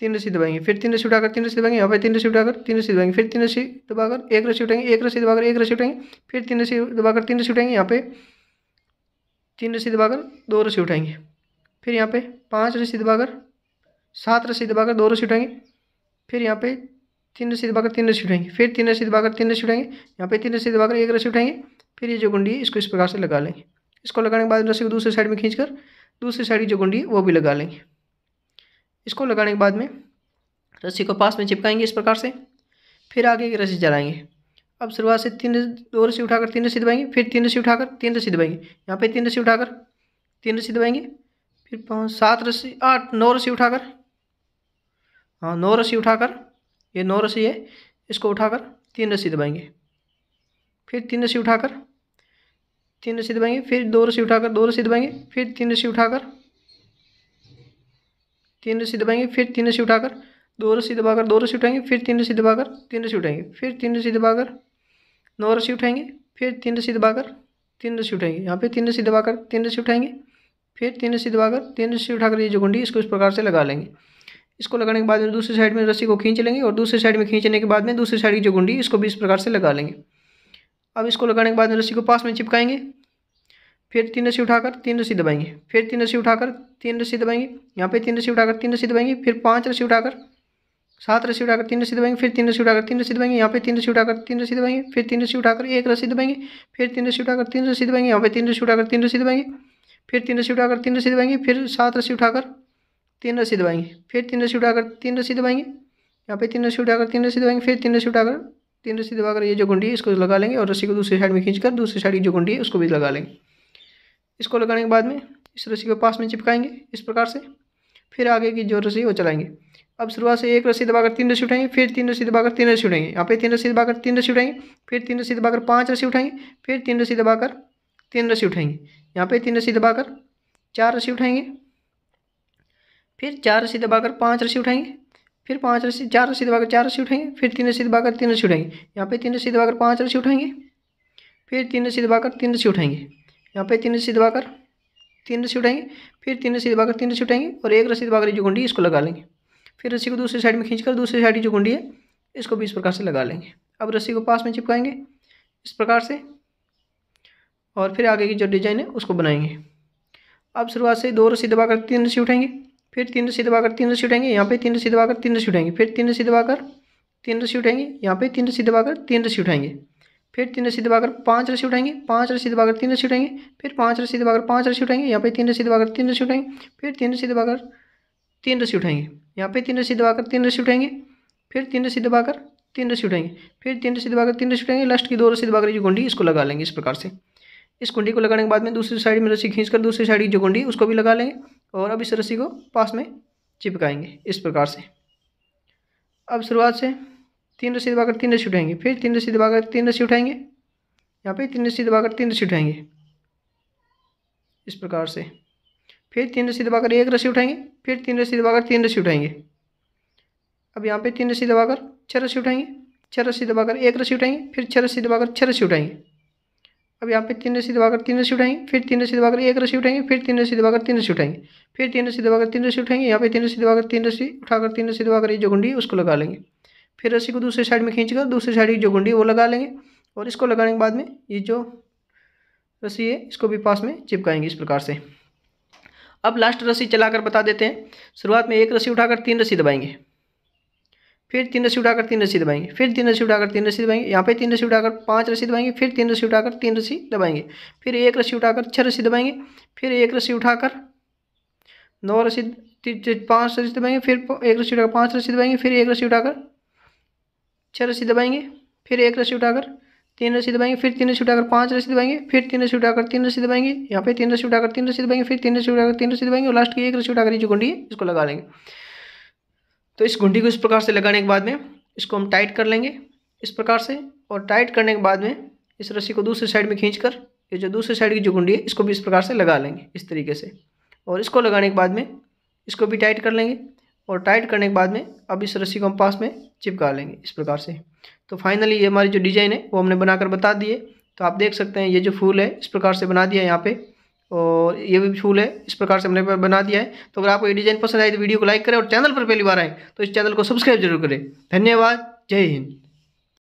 तीन रस्सी दबाएंगे फिर तीन रसी उठाकर तीन रस्सी दबाएंगे यहाँ पर तीन रसी उठाकर तीन रसी दबाएंगे फिर तीन रसी दबाकर एक रसी उठाएंगे एक रस्सी दबाकर एक रस्सी उठाएंगे फिर तीन रस्सी दबाकर तीन रसी उठाएंगे यहाँ पे तीन रस्सी दबाकर दो रसी उठाएंगे फिर यहाँ पे पाँच रस्सी दबाकर सात रस्सी दबाकर दो रसी उठाएंगे फिर यहाँ पे तीन रसी दबाकर तीन रसी उठाएंगे फिर तीन रस्सी दबाकर तीन रसी उठाएंगे यहाँ पे तीन रसी दबाकर एक रस्सी उठाएंगे फिर ये जो गुंडी है इसको इस प्रकार से लगा लेंगे इसको लगाने के बाद रस्सी को दूसरी साइड में खींचकर दूसरी साइड की जो गुंडी है वो भी लगा लेंगे इसको लगाने के बाद में रस्सी को पास में चिपकाएंगे इस प्रकार से फिर आगे की रस्सी चलाएंगे अब शुरुआत से तीन दो रस्सी उठाकर तीन रस्सी दबाएंगे फिर तीन रस्सी उठाकर तीन रस्सी दबाएंगे यहाँ पे तीन रस्सी उठाकर तीन रस्सी दबाएंगे फिर पाँच सात रस्सी आठ नौ रस्सी उठाकर हाँ नौ रस्सी उठाकर ये नौ रस्सी है इसको उठाकर तीन रस्सी दबाएंगे फिर तीन रस्सी उठाकर तीन रस्सी दबाएंगे फिर दो रस्सी उठाकर दो रस्सी दबाएंगे फिर तीन रस्सी उठाकर तीन रस्सी दबाएंगे फिर तीन रस्सी उठाकर दो रस्सी दबाकर दो रस्सी उठाएंगे फिर तीन रस्सी दबाकर तीन रस्सी उठाएंगे फिर तीन रस्सी दबाकर नौ रस्सी उठाएंगे फिर तीन रस्सी दबाकर तीन रस्सी उठाएंगे यहाँ पे तीन रस्सी दबाकर तीन रस्सी उठाएंगे फिर तीन रस्सी दबाकर तीन रस्सी उठाकर ये जो गुंडी इसको इस प्रकार से लगा लेंगे इसको लगाने के बाद में दूसरी साइड में रस्सी को खींच लेंगे और दूसरी साइड में खींचने के बाद में दूसरी साइड की जो गुंडी इसको भी इस प्रकार से लगा लेंगे अब इसको लगाने के बाद में रस्सी को पास में चिपकाएंगे फिर तीन रस्सी उठाकर तीन रस्सी दबाएंगे फिर तीन रस्सी उठाकर तीन रस्सी दबाएंगे यहाँ पे तीन रस्सी उठाकर तीन रस्सी दबाएंगे फिर पांच रस्सी उठाकर सात रस्सी उठाकर तीन रस्सी दबाएंगे फिर तीन रस्सी उठाकर तीन रस्सी दबाएंगे यहाँ पे तीन रस्सी उठाकर तीन रस्सी दबाएंगे फिर तीन रस्सी उठाकर एक रस्सी दबाएंगे फिर तीन रस्सी उठाकर तीन रस्सी दबाएंगे यहाँ पे तीन रस्सी उठाकर तीन रस्सी दबाएंगे फिर तीन रस्सी उठाकर तीन रस्सी दबाएंगे फिर सात रस्सी उठाकर तीन रस्सी दबाएंगे फिर तीन रस्सी उठाकर तीन रस्सी दबाएंगे यहाँ पे तीन रस्सी उठाकर तीन रस्सी दबाएंगे फिर तीन रस्सी उठाकर तीन रस्सी दबाकर ये जो गुंडी है इसको लगा लेंगे और रस्सी को दूसरी साइड में खींचकर दूसरी साइड की जो गुंडी है उसको भी लगा लेंगे इसको लगाने के बाद में इस रस्सी को पास में चिपकाएंगे इस प्रकार से फिर आगे की जो रस्सी वो चलाएंगे अब शुरुआत से एक रस्सी दबाकर तीन रस्सी उठाएंगे फिर तीन रस्सी दबाकर तीन रस्सी उठाएंगे यहाँ पे तीन रस्सी दबाकर तीन रस्सी उठाएंगे फिर तीन रस्सी दबाकर पाँच रस्सी उठाएंगे फिर तीन रस्सी दबाकर तीन रस्सी उठाएंगे यहाँ पे तीन रस्सी दबाकर चार रस्सी उठाएंगे फिर चार रस्सी दबाकर पाँच रस्सी उठाएंगे फिर पाँच रस्सी चार रस्सी दबाकर चार रस्सी उठाएंगे फिर तीन रस्सी दबाकर तीन रस्सी उठाएंगे यहाँ पे तीन रस्सी दबाकर पाँच रस्सी उठाएंगे फिर तीन रस्सी दबाकर तीन रस्सी उठाएंगे यहाँ पे तीन रस्सी दबाकर तीन रस्सी उठाएंगे फिर तीन रसी दबाकर तीन रसी उठाएंगे और एक रस्सी दबाकर जो गुंडी इसको लगा लेंगे फिर रस्सी को दूसरी साइड में खींचकर दूसरी साइड की जो गुंडी है इसको भी इस प्रकार से लगा लेंगे अब रस्सी को पास में चिपकाएंगे इस प्रकार से और फिर आगे की जो डिजाइन है उसको बनाएंगे अब शुरुआत से दो रस्सी दबाकर तीन रस्सी उठाएंगे फिर तीन रस्सी दबाकर तीन रस्सी उठाएंगे यहाँ पे तीन रस्सी दबाकर तीन रस्सी उठाएंगे फिर तीन रस्सी दबाकर तीन रस्सी उठाएंगे यहाँ पे तीन रस्सी दबाकर तीन रस्सी उठाएंगे फिर तीन रस्सी दबाकर पाँच रसी उठाएंगे पाँच रस्सी दबाकर तीन रसी उठाएंगे फिर पाँच रस्सी दबाकर पाँच रसी उठाएंगे यहाँ पे तीन रसी दबाकर तीन रसी उठाएंगे फिर तीन रसी दबाकर तीन रसी उठाएंगे यहाँ पे तीन रसी दबाकर तीन रसी उठाएंगे फिर तीन रसी दबाकर तीन रसी उठाएंगे फिर तीन रसी दबाकर तीन रसी उठाएंगे लास्ट की दो रस्सी दबाकर जो गुंडी इसको लगा लेंगे इस प्रकार से इस कुंडी को लगाने के बाद में दूसरी साइड में रस्सी खींचकर दूसरी साइड की जो गुंडी उसको भी लगा लेंगे और अब इस रस्सी को पास में चिपकाएंगे इस प्रकार से अब शुरुआत से तीन रस्सी दबाकर तीन रसी उठाएंगे फिर तीन रस्सी दबाकर तीन रसी उठाएंगे यहाँ पे तीन रसी दबाकर तीन रसी उठाएंगे इस प्रकार से फिर तीन रस्सी दबाकर एक रस्सी उठाएंगे फिर तीन रस्सी दबाकर तीन रसी उठाएंगे अब यहाँ पे तीन रसी दबाकर छः रसी उठाएंगे छः रसी दबाकर एक रसी उठाएंगे फिर छः रसी दबाकर छः रसी उठाएंगे अब यहाँ पे तीन रसी दबाकर तीन रसी उठाएंगे फिर तीन रसी दबाकर एक रसी उठाएंगे फिर तीन रसी दबाकर तीन रसी उठाएंगे फिर तीन रसी दबाकर तीन रसी उठाएंगे यहाँ पे तीन रसी दबाकर तीन रसी उठाकर तीन रसी दबाकर ये जो गुंडी उसको लगा लेंगे फिर रस्सी को दूसरी साइड में खींच कर दूसरी साइड की जो गुंडी वो लगा लेंगे और इसको लगाने के बाद में ये जो रस्सी है इसको भी पास में चिपकाएंगे इस प्रकार से अब लास्ट रस्सी चलाकर बता देते हैं शुरुआत में एक रस्सी उठाकर तीन रस्सी दबाएंगे फिर तीन रस्सी उठाकर तीन रस्सी दबाएंगे फिर तीन रस्सी उठाकर तीन रस्सी दबाएंगे यहाँ पे तीन रस्सी उठाकर पांच रस्सी दबाएंगे फिर तीन रस्सी उठाकर तीन रस्सी दबाएंगे फिर एक रस्सी उठाकर छः रस्सी दबाएंगे फिर एक रस्सी उठाकर नौ रस्सी पाँच रस्सी दबाएंगे फिर एक रस्सी उठाकर पाँच रस्सी दबाएंगे फिर एक रस्सी उठाकर छः रस्सी दबाएंगे फिर एक रस्सी उठाकर तीन रस्सी दबाएंगे फिर तीन रस्सी उठाकर पाँच रस्सी दबाएंगे फिर तीन रस्सी उठाकर तीन रस्सी दबाएंगे यहाँ पे तीन रस्सी उठाकर तीन रस्सी दबाएंगे फिर तीन रस्सी उठाकर तीन रस्सी दबाएंगे और लास्ट की एक रस्सी उठाकर जो गुंडी है इसको लगा लेंगे तो इस गुंडी को इस प्रकार से लगाने के बाद में इसको हम टाइट कर लेंगे इस प्रकार से और टाइट करने के बाद में इस रस्सी को दूसरी साइड में खींच कर ये जो दूसरी साइड की जो गुंडी है इसको भी इस प्रकार से लगा लेंगे इस तरीके से और इसको लगाने के बाद में इसको भी टाइट कर लेंगे और टाइट करने के बाद में अब इस रस्सी को हम पास में चिपका लेंगे इस प्रकार से तो फाइनली ये हमारी जो डिज़ाइन है वो हमने बनाकर बता दिए तो आप देख सकते हैं ये जो फूल है इस प्रकार से बना दिया है यहाँ पे और ये भी फूल है इस प्रकार से हमने बना दिया है तो अगर आपको ये डिज़ाइन पसंद आए तो वीडियो को लाइक करें और चैनल पर पहली बार आए तो इस चैनल को सब्सक्राइब जरूर करें धन्यवाद जय हिंद